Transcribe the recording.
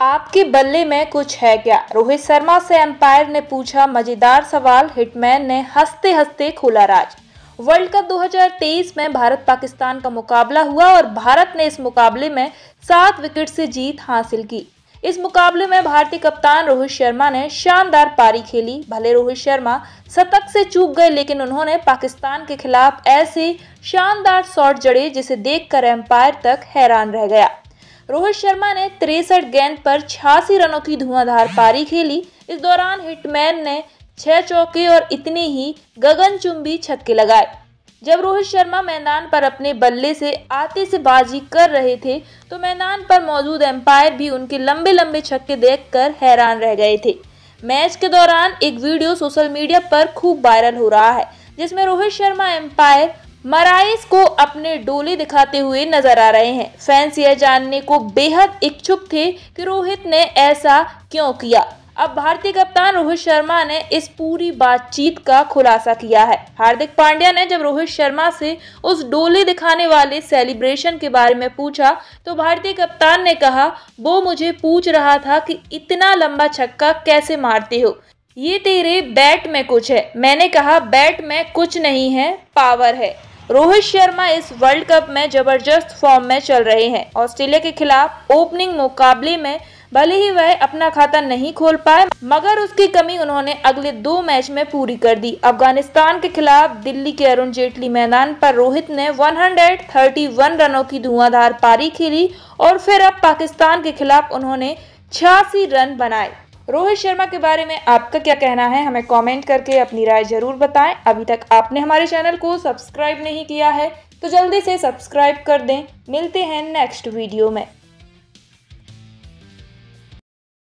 आपके बल्ले में कुछ है क्या रोहित शर्मा से अंपायर ने पूछा मजेदार सवाल हिटमैन ने हंसते हंसते खोला राज वर्ल्ड कप 2023 में भारत पाकिस्तान का मुकाबला हुआ और भारत ने इस मुकाबले में सात विकेट से जीत हासिल की इस मुकाबले में भारतीय कप्तान रोहित शर्मा ने शानदार पारी खेली भले रोहित शर्मा शतक से चूक गए लेकिन उन्होंने पाकिस्तान के खिलाफ ऐसे शानदार शॉट जड़े जिसे देखकर एम्पायर तक हैरान रह गया रोहित शर्मा ने तिरसठ गेंद पर छियासी रनों की धुआंधार पारी खेली इस दौरान हिटमैन ने छह चौके और इतने ही गगनचुंबी छक्के लगाए जब रोहित शर्मा मैदान पर अपने बल्ले से आते से बाजी कर रहे थे तो मैदान पर मौजूद एम्पायर भी उनके लंबे लंबे छक्के देखकर हैरान रह गए थे मैच के दौरान एक वीडियो सोशल मीडिया पर खूब वायरल हो रहा है जिसमें रोहित शर्मा एम्पायर मराइस को अपने डोले दिखाते हुए नजर आ रहे हैं फैंस यह जानने को बेहद इच्छुक थे कि रोहित ने ऐसा क्यों किया अब भारतीय कप्तान रोहित शर्मा ने इस पूरी बातचीत का खुलासा किया है हार्दिक पांड्या ने जब रोहित शर्मा से उस डोले दिखाने वाले सेलिब्रेशन के बारे में पूछा तो भारतीय कप्तान ने कहा वो मुझे पूछ रहा था कि इतना लंबा छक्का कैसे मारते हो ये तेरे बैट में कुछ है मैंने कहा बैट में कुछ नहीं है पावर है रोहित शर्मा इस वर्ल्ड कप में जबरदस्त फॉर्म में चल रहे हैं ऑस्ट्रेलिया के खिलाफ ओपनिंग मुकाबले में भले ही वह अपना खाता नहीं खोल पाए मगर उसकी कमी उन्होंने अगले दो मैच में पूरी कर दी अफगानिस्तान के खिलाफ दिल्ली के अरुण जेटली मैदान पर रोहित ने 131 रनों की धुआंधार पारी खेली और फिर अब पाकिस्तान के खिलाफ उन्होंने छियासी रन बनाए रोहित शर्मा के बारे में आपका क्या कहना है हमें कमेंट करके अपनी राय जरूर बताएं अभी तक आपने हमारे चैनल को सब्सक्राइब नहीं किया है तो जल्दी से सब्सक्राइब कर दें मिलते हैं नेक्स्ट वीडियो में